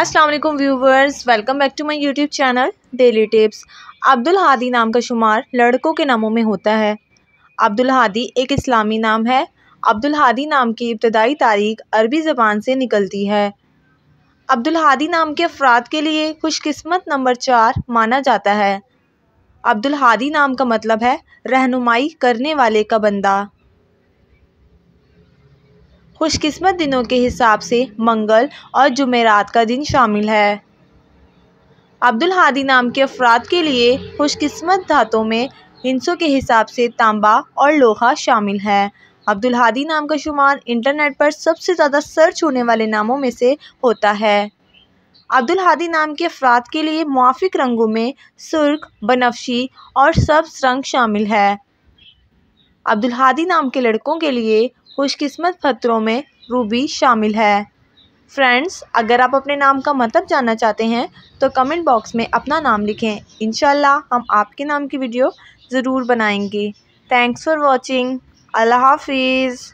अस्सलाम वालेकुम viewers welcome back to my YouTube channel daily tips Abdul Hadi नाम का शुमार लड़कों के नामों में होता है अब्दुल हादी एक इस्लामी नाम है अब्दुल हादी नाम की इब्तदाई तारीख अरबी ज़बान से निकलती है अब्दुल हादी नाम के अफराद के लिए खुशकस्मत नंबर चार माना जाता है अब्दुल हादी नाम का मतलब है रहनुमाई करने वाले का बंदा खुशकिस्मत दिनों के हिसाब से मंगल और जुमेरात का दिन शामिल है अब्दुल हादी नाम के अफराद के लिए खुशकिस्मत धातों में हिंसों के हिसाब से तांबा और लोहा शामिल है अब्दुल हादी नाम का शुमार इंटरनेट पर सबसे ज़्यादा सर्च होने वाले नामों में से होता है अब्दुल हादी नाम के अफराद के लिए मुआफिक रंगों में सुर्ख बनफशी और सब्ज रंग शामिल है अब्दुल हादी नाम के लड़कों के लिए खुशकिस्मत पत्रों में रूबी शामिल है फ्रेंड्स अगर आप अपने नाम का मतलब जानना चाहते हैं तो कमेंट बॉक्स में अपना नाम लिखें इन हम आपके नाम की वीडियो ज़रूर बनाएंगे थैंक्स फॉर वॉचिंग अल्लाह हाफिज़